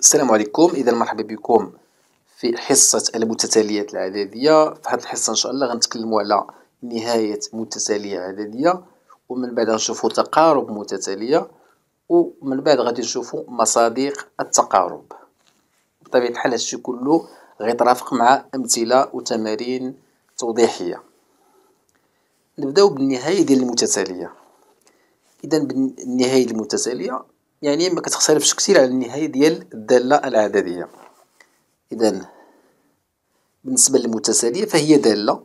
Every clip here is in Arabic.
السلام عليكم اذا مرحبا بكم في حصه المتتاليات العدديه في هذه الحصه ان شاء الله غنتكلموا على نهايه متتاليه عدديه ومن بعد غنشوفوا تقارب متتاليه ومن بعد غادي نشوفوا مصادق التقارب بطبيعه الحال هادشي كله غيترافق مع امثله وتمارين توضيحيه نبداو بالنهايه ديال المتتاليه اذا بالنهايه المتتاليه يعني ما كتختلفش كثير على النهاية ديال الدالة الأعدادية إذا بالنسبة للمتتالية فهي دالة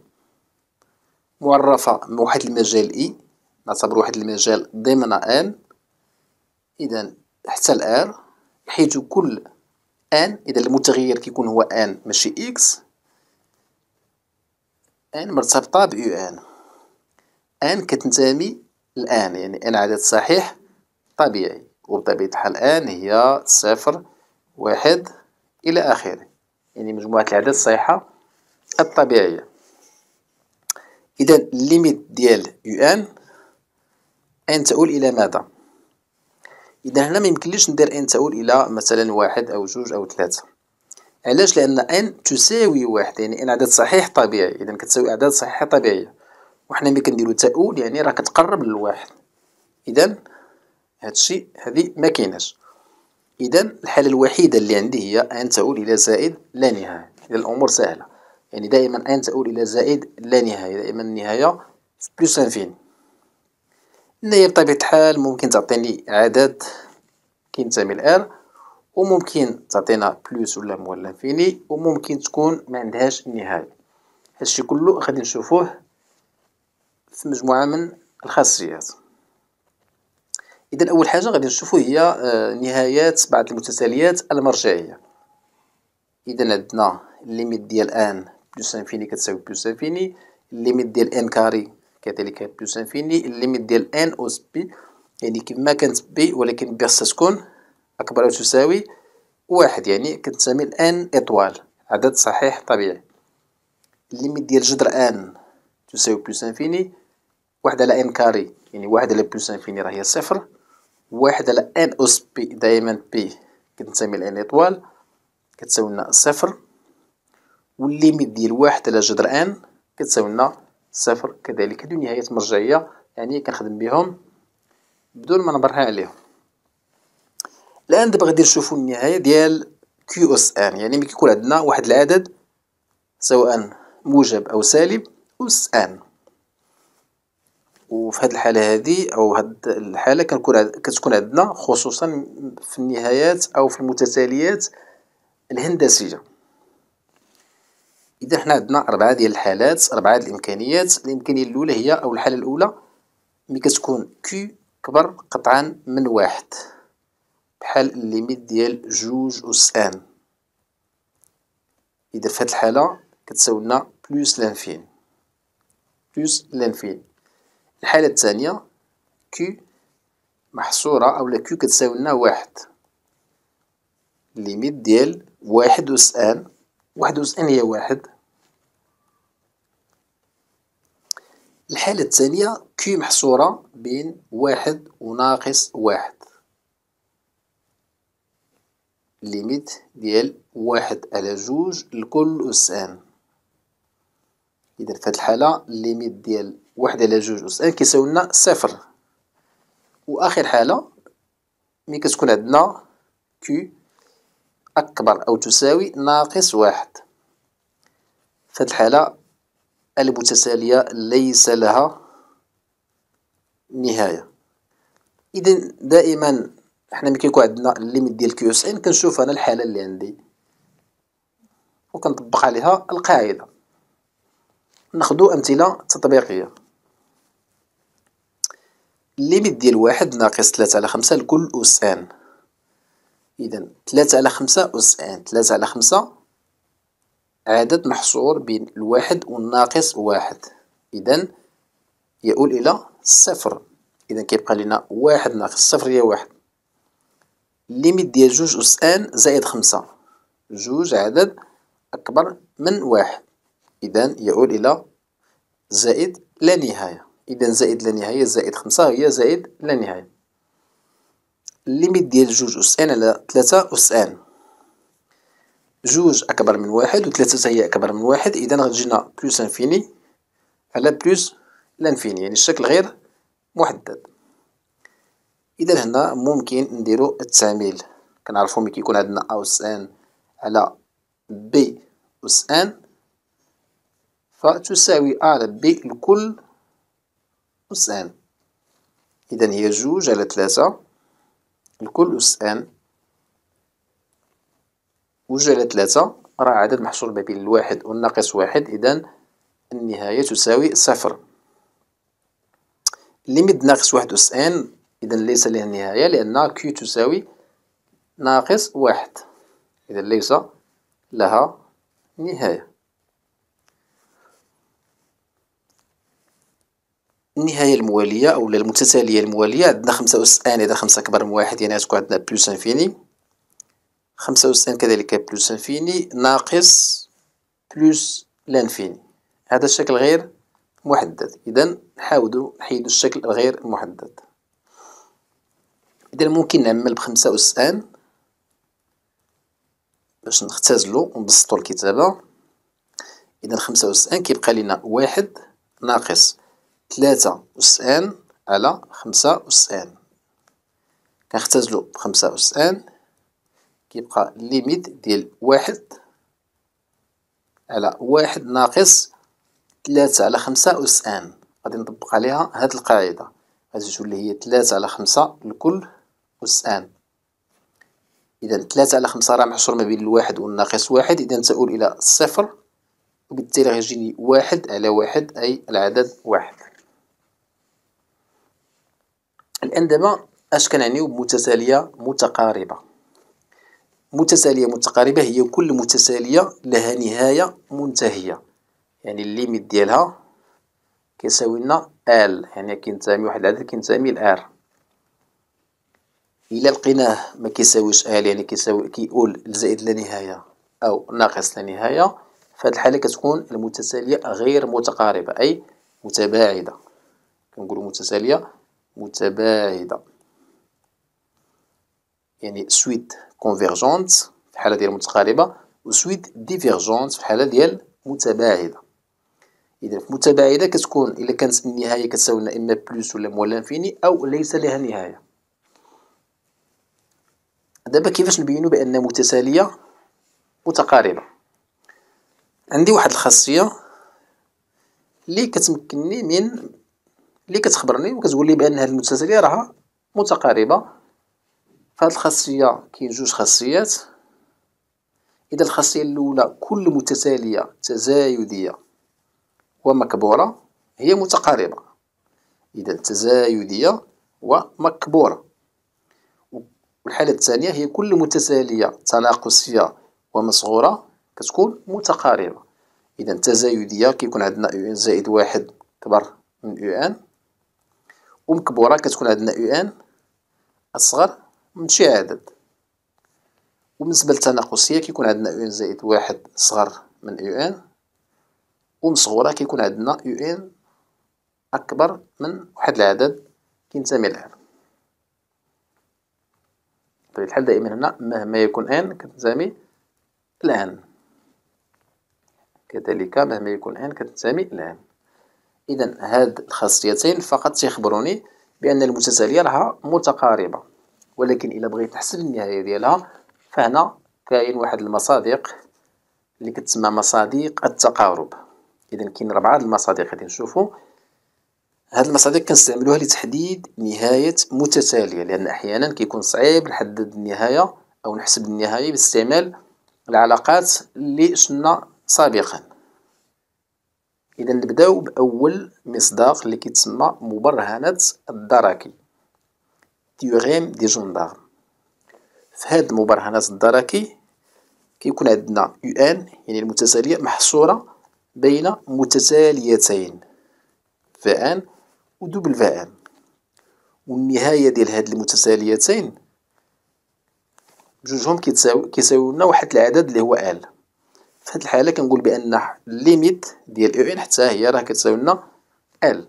معرفة من واحد المجال إي نعتبر واحد المجال ضمن ان اذا حتى الار حيث كل ان اذا المتغير كيكون هو ان ماشي اكس ان مرتبطه ب ان ان كتنتمي الان يعني ان عدد صحيح طبيعي وبطبيعة الحال الآن هي صفر واحد إلى آخره يعني مجموعة الأعداد الصحيحة الطبيعية إذا الليميت ديال يو ان ان تؤول إلى ماذا؟ إذا هنا ميمكنليش ندير ان تؤول إلى مثلا واحد أو جوج أو ثلاثة علاش لأن ان تساوي واحد يعني ان عدد صحيح طبيعي إذا كتساوي أعداد صحيحة طبيعية وحنا ملي كنديرو تؤول يعني راه كتقرب للواحد إذا هادشي الشيء هذه ما كايناش اذا الحاله الوحيده اللي عندي هي ان تعود الى زائد لا نهايه اذا الامور سهله يعني دائما ان تعود الى زائد لا نهايه دائما النهايه في بلوس إن النهايه بطبيعه الحال ممكن تعطيني عدد كينتمي الان وممكن تعطينا بلوس ولا موال لانفيني وممكن تكون ما عندهاش نهايه هادشي كله غادي نشوفوه في مجموعه من الخاصيات اذا اول حاجه غادي نشوفوا هي آه، نهايات بعض المتتاليات المرجعيه اذا عندنا الليميت ديال ان بلس انفيني كتساوي بلس انفيني الليميت ديال ان كاري كذلك بلس انفيني الليميت ديال ان اوس بي يعني كما كانت بي ولكن بي خصها تكون اكبر او تساوي واحد يعني كتسمي ان اطوال عدد صحيح طبيعي الليميت ديال جذر ان تساوي بلس انفيني واحد على ان كاري يعني واحد على بلس انفيني راه هي صفر واحد على ان أس بي دايما بي كتنتمي لان إطوال كتساوي لنا صفر والليميت ديال واحد على جذر ان كتساوي لنا صفر كذلك هادو نهايات مرجعية يعني كنخدم بهم بدون ما نبرها عليهم الآن دابا غادي نشوفو النهاية ديال كيو اس ان يعني ملي كيكون عندنا واحد العدد سواء موجب أو سالب أس ان وفي هذه الحاله هذه او هذه الحاله كنكون كتكون عندنا خصوصا في النهايات او في المتتاليات الهندسيه اذا حنا عندنا اربعه ديال الحالات اربعه ديال الامكانيات الامكانيه الاولى هي او الحاله الاولى ملي كتكون كي كبر قطعا من واحد بحال الليميت ديال جوج اس ان اذا في هذه الحاله كتساوي لنا بلس لانفين بلس لانفين الحالة الثانية كي محصورة أو Q كتساوي لنا واحد ليميت ديال واحد أس ان واحد أس ان هي واحد الحالة الثانية كي محصورة بين واحد وناقص واحد ليميت ديال واحد على جوج لكل أس ان إذا في هاد الحالة ليميت ديال واحد على جوج أس أن كيساوي لنا صفر وآخر حالة مين كتكون عندنا كيو أكبر أو تساوي ناقص واحد في هاد الحالة المتتالية ليس لها نهاية إذا دائما حنا مين كيكون عندنا ليميت ديال كيو اس ان كنشوف أنا الحالة اللي عندي وكنطبق عليها القاعدة ناخدو أمثلة تطبيقية ليميت ديال واحد ناقص تلاتة على خمسة لكل أس ان إذا تلاتة على خمسة أس ان تلاتة على خمسة عدد محصور بين الواحد والناقص واحد إذا يؤول إلى صفر إذا كيبقى لنا واحد ناقص صفر هي واحد ليميت ديال جوج أس ان زائد خمسة جوج عدد أكبر من واحد إذا يؤول إلى زائد لا نهاية إذا زائد لا نهاية زائد خمسة هي زائد لا نهاية الليميت ديال جوج أس أن على ثلاثة أس أن جوج أكبر من واحد وثلاثة هي أكبر من واحد إذا غتجينا بلوس انفيني على بلوس لانفيني يعني الشكل غير محدد إذا هنا ممكن نديرو التعميل كنعرفو ملي كيكون عندنا ا أوس أن على بي أوس أن فتساوي أ على بي الكل أس إن إذا هي جوج على ثلاثة الكل أس إن جوج على ثلاثة راه عدد محصور ما بين الواحد والناقص واحد إذا النهاية تساوي صفر ليميت ناقص واحد أس إن إذا ليس لها نهاية لأن كيو تساوي ناقص واحد إذا ليس لها نهاية النهايه المواليه او المتتاليه المواليه عندنا خمسة اس ان اذا خمسة كبر من واحد يعني غتكون عندنا بلوس انفيني خمسة اس ان كذلك بلوس انفيني ناقص بلوس لانفيني هذا الشكل غير محدد اذا نحاولوا نحيدوا الشكل غير محدد اذا ممكن نعمل بخمسة اس ان باش نختزلو ونبسطو الكتابه اذا خمسة اس ان كيبقى لنا واحد ناقص تلاتة إن على خمسة إن كنختزلو بخمسة إن كيبقى ليميت ديال واحد على واحد ناقص تلاتة على خمسة إن غادي نطبق عليها هاد القاعدة غادي تولي هي تلاتة على خمسة لكل إن إذا تلاتة على خمسة راه محصور ما بين الواحد والناقص واحد إذا تؤول إلى صفر وبالتالي غيجيني واحد على واحد أي العدد واحد الأنظمة اش كنعنيو بمتتالية متقاربة متتالية متقاربة هي كل متتالية لها نهاية منتهية يعني الليميت ديالها كيساوي لنا ال يعني كينتمي واحد العدد كينتمي ل ار الى لقيناه ما كيساويش ال يعني كيساوي كيقول زائد لا نهاية أو ناقص لا نهاية فهاد الحالة كتكون المتتالية غير متقاربة أي متباعدة كنقولو متتالية متباعدة يعني سويت كونفيرجونت في الحالة ديال متقاربة وسويت ديفيرجونت في الحالة ديال متباعدة إذا في متباعدة كتكون إلا كانت النهاية كتساوي لنا إما بلوس ولا موال لانفيني أو ليس لها نهاية دابا كيفاش نبينو بأن متتالية متقاربة عندي واحد الخاصية اللي كتمكنني من اللي كتخبرني وكتقول لي بان هاد المتسلسليه راها متقاربه فهاد الخاصيه كاين جوج خاصيات اذا الخاصيه الاولى كل متتاليه تزايديه ومكبوره هي متقاربه اذا تزايديه ومكبوره والحالة الثانية هي كل متتالية تناقصية ومصغورة كتكون متقاربة إذا تزايدية كيكون عندنا ان زائد واحد كبر من يو ان ومكبورة كتكون عندنا يو ان أصغر من شي عدد وبالنسبة للتناقصية كيكون عندنا يو ان زائد واحد صغر من يو ان ومصغورة كيكون عندنا يو ان أكبر من واحد العدد كينتمي لها بطبيعة طيب، الحال دائما هنا مهما يكون ان كتنتمي لان كذلك مهما يكون ان كتنتمي لان إذا هاد الخاصيتين فقط تيخبروني بأن المتتالية راها متقاربة ولكن إلا بغيت نحسب النهاية ديالها فهنا كاين واحد المصادق اللي كتسمى مصادق التقارب إذا كاين ربعة المصادق غادي نشوفو هاد المصادق كنستعملوها لتحديد نهاية متتالية لأن أحيانا كيكون صعيب نحدد النهاية أو نحسب النهاية باستعمال العلاقات اللي شفنا سابقا اذا نبداو باول مصداق اللي كيتسمى مبرهنات الدركي تيوريم دي جوندارم في هاد المبرهنات الدركي كيكون عندنا يو ان يعني المتتاليه محصوره بين متتاليتين في ان و في ان والنهايه ديال هاد المتتاليتين بجوجهم كيساويو لنا واحد العدد اللي هو ال هاد الحاله كنقول بان ليميت ديال او ان حتى هي راه كتساوي لنا ال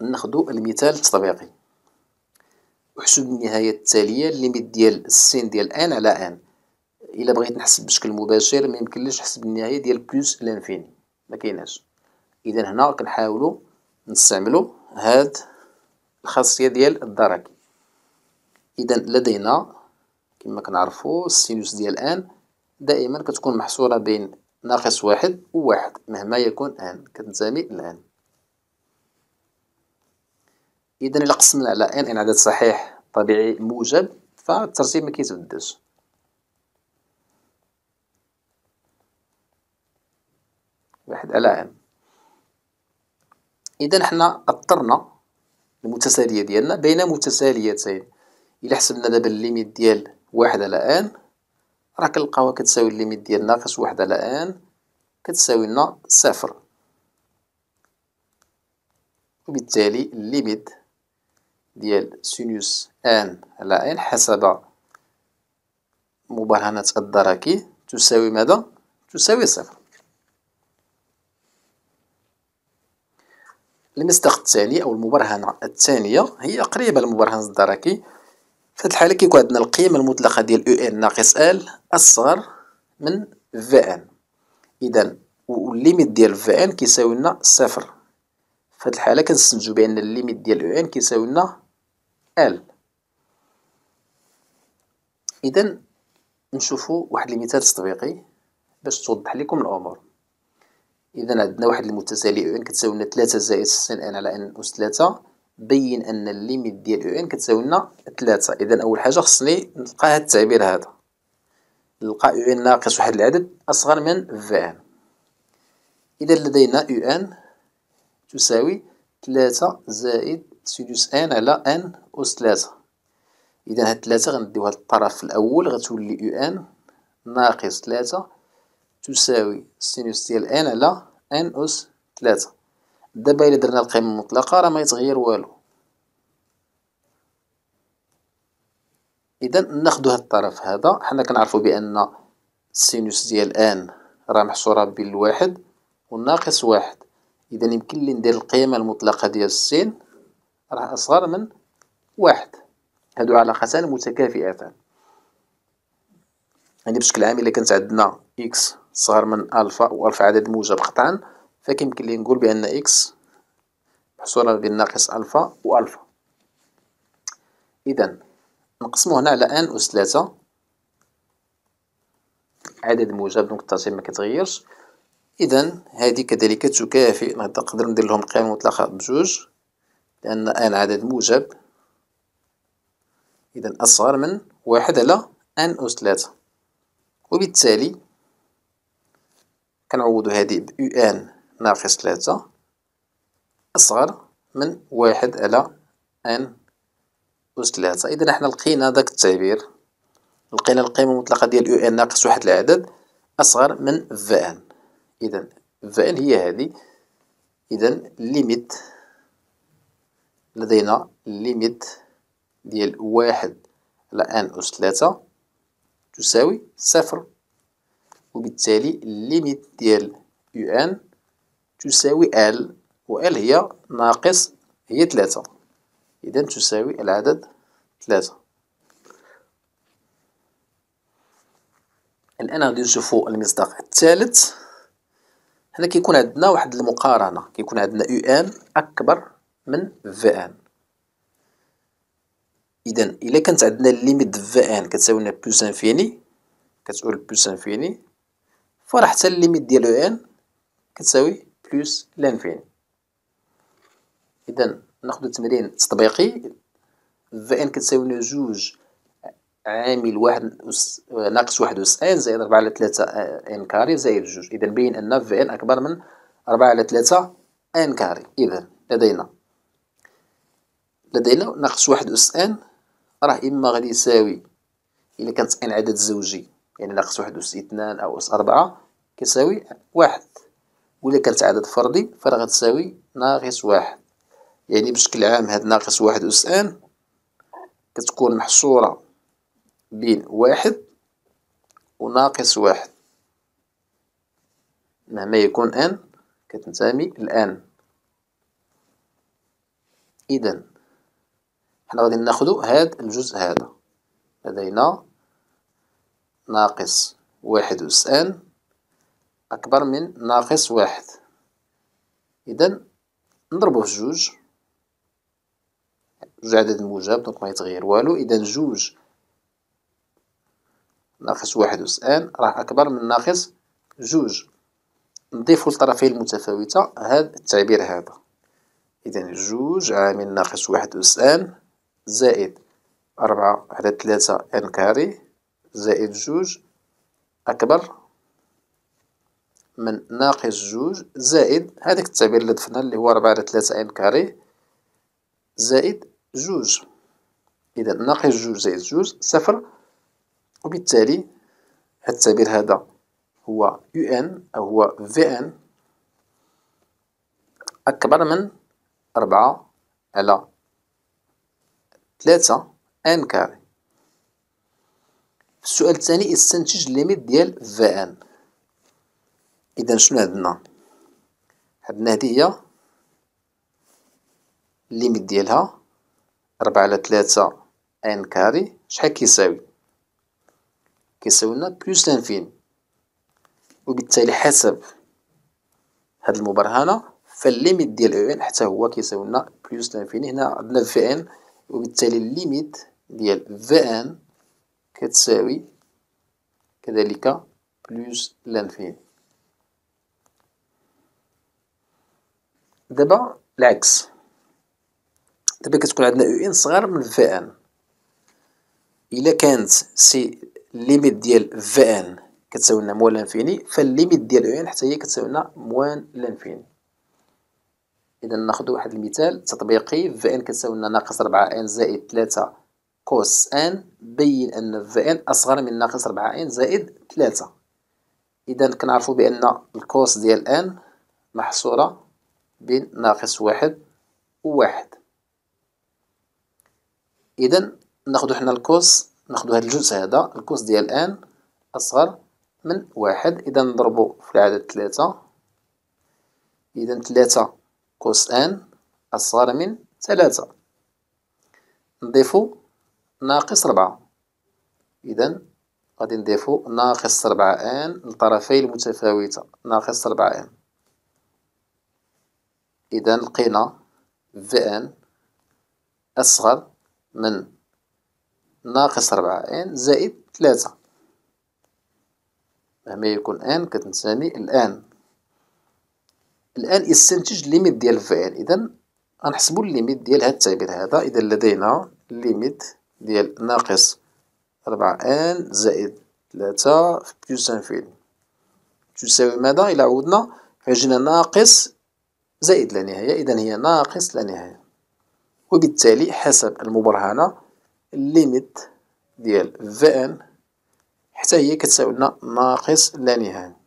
ناخذ المثال التطبيقي احسب النهايه التاليه الليميت ديال السين ديال ان على ان الا بغيت نحسب بشكل مباشر ما يمكنليش نحسب النهايه ديال بلس لانفيني ما كايناش اذا هنا كنحاولوا نستعملوا هاد الخاصيه ديال الدرك اذا لدينا كما كنعرفوا السينوس ديال ان دائما كتكون محصورة بين ناقص واحد وواحد مهما يكون ان كتنتمي ل إذا إلا قسمنا على ان ان عدد صحيح طبيعي موجب فالترتيب ما كيتبدلش واحد على ان إذا حنا أضطرنا المتسالية ديالنا بين متساليتين إلا حسبنا دابا الليميت ديال واحد على ان راه كنلقاوها كتساوي الليميت ديال ناقص واحد على ان كتساوي لنا صفر وبالتالي الليميت ديال سينوس ان على ان حسب مبرهنة الدركي تساوي ماذا؟ تساوي صفر المصداق الثاني أو المبرهنة الثانية هي قريبة لمبرهنة الدركي في هاد الحالة كيكون عندنا القيمة المطلقة ديال او ان ناقص ال أصغر من في ان إذا والليميت ديال في ان كيساوي لنا صفر في هاد الحالة كنستنتجو بأن الليميت ديال او ان كيساوي لنا ال إذا نشوفو واحد المثال تطبيقي باش توضح لكم الأمور إذا عندنا واحد المتتالي او ان كتساوي لنا تلاتة زائد سين ان على ان أس تلاتة بين ان الليميت ديال او ان كتساوي لنا 3 اذا اول حاجه خصني نلقى هذا التعبير هذا نلقى او ان ناقص واحد العدد اصغر من في ان اذا لدينا او ان تساوي 3 زائد سيدوس ان على ان اس 3 اذا هاد 3 غنديوها للطرف الاول غتولي او ان ناقص 3 تساوي سينوس ديال ان على ان اس 3 دابا الى درنا القيمة المطلقة راه ما يتغير والو إذا ناخدو هاد الطرف هذا حنا كنعرفو بأن السينوس ديال آن راه محصورة بين الواحد والناقص واحد إذا يمكن لي ندير القيمة المطلقة ديال السين راه أصغر من واحد هادو علاقتان متكافئتان يعني بشكل عام إلا كانت عندنا إكس صغر من ألفا وألفا عدد موجب قطعا فكيمكن لي نقول بأن إكس محصورة بين ناقص ألفا وألفا إذا نقسمو هنا على أن أس ثلاثة عدد موجب دونك الترتيب مكتغيرش إذا هذه كذلك تكافئ نقدر ندير لهم قيمة مطلقة بجوج لأن أن عدد موجب إذا أصغر من واحد على أن أس ثلاثة وبالتالي كنعوضو هذه بأن ناقص ثلاثة أصغر من واحد على ان أس ثلاثة إذا نحن لقينا ذاك التعبير لقينا القيمة المطلقة ديال يو ان ناقص واحد العدد أصغر من في ان إذا في ان هي هذه إذا ليميت لدينا ليميت ديال واحد على ان أس ثلاثة تساوي صفر وبالتالي ليميت ديال يو ان تساوي ال وال هي ناقص هي ثلاثة إذا تساوي العدد ثلاثة الآن غادي نشوفو المصداق الثالث هنا كيكون عندنا واحد المقارنة كيكون عندنا أو ان أكبر من في ان إذا إلا كانت عندنا ليميت في ان كتساوي لنا بلوس انفيني كتقول بلوس انفيني فراح حتى ليميت ديال أو ان كتساوي بلس لانفين إذا ناخذ التمرين التطبيقي كتساوي كتساوينا جوج عامل واحد ناقص واحد أس ان زائد ربعة على ثلاثة ان كاري زائد جوج إذا بين أن في ان أكبر من ربعة على ثلاثة ان كاري إذا لدينا لدينا ناقص واحد أس ان راه إما غادي يساوي إلا كانت ان عدد زوجي يعني ناقص واحد أس اثنان أو أس أربعة كيساوي واحد ولا كانت عدد فردي فراه غتساوي ناقص واحد يعني بشكل عام هاد ناقص واحد أس أن كتكون محصورة بين واحد وناقص واحد مهما يكون أن كتنتمي الآن إذن حنا غادي ناخدو هاد الجزء هذا لدينا ناقص واحد أس أن أكبر من ناقص واحد إذا في جوج جوج عدد موجب دونك ما يتغير والو إذا جوج ناقص واحد أن راه أكبر من ناقص جوج نضيفو للطرفين المتفاوتة هاد التعبير هذا إذا جوج عامل ناقص واحد أن زائد أربعة على تلاتة إن كاري زائد جوج أكبر من ناقص جوج زائد هذاك التعبير اللي ضفنا اللي هو ربعة على ثلاثة ان كاري زائد جوج إذا ناقص جوج زائد جوج صفر وبالتالي هذا التعبير هذا هو يو ان أو هو في ان أكبر من ربعة على ثلاثة ان كاري السؤال الثاني استنتج ليميت ديال في ان إذا شنو عندنا عندنا هي الليميت ديالها ربعة على تلاتة ان كاري شحال كيساوي كيساوي لنا بلس لانفين وبالتالي حسب هاد المبرهنة فالليميت ديال او ان حتى هو كيساوي لنا بلس لانفيني هنا عندنا في ان وبالتالي الليميت ديال في ان كتساوي كذلك بلس لانفيني دابا العكس دابا كتكون عندنا او ان صغر من في ان الا كانت سي ليميت ديال في ان كتساوي لنا موان لانفيني فالليميت ديال او ان حتى هي كتساوي لنا موان لانفيني اذا ناخذ واحد المثال تطبيقي في ان كتساوي لنا ناقص 4 ان زائد 3 كوس ان بين ان في ان اصغر من ناقص 4 ان زائد 3 اذا كنعرفوا بان الكوس ديال ان محصوره بين ناقص واحد وواحد إذا ناخدو حنا الكوس ناخدو هاد الجزء هذا الكوس ديال ان أصغر من واحد إذا نضربو في العدد ثلاثة إذا ثلاثة كوس ان أصغر من ثلاثة نضيفو ناقص ربعة إذا غادي نضيفو ناقص ربعة ان الطرفين المتفاوتة ناقص ربعة ان إذا لقينا ان أصغر من ناقص ربعة ان زائد ثلاثة مهما يكون ان كتنساني الان الان استنتج ليميت ديال ان إذا غنحسبو الليميت ديال هاد التعبير هذا إذا لدينا ليميت ديال ناقص ربعة ان زائد ثلاثة في بلوس انفيني تساوي ماذا إلى عودنا عجنا ناقص زائد لا نهاية إذا هي ناقص لا نهاية وبالتالي حسب المبرهنة ليميت ديال فان حتى هي كتساوي لنا ناقص لا نهاية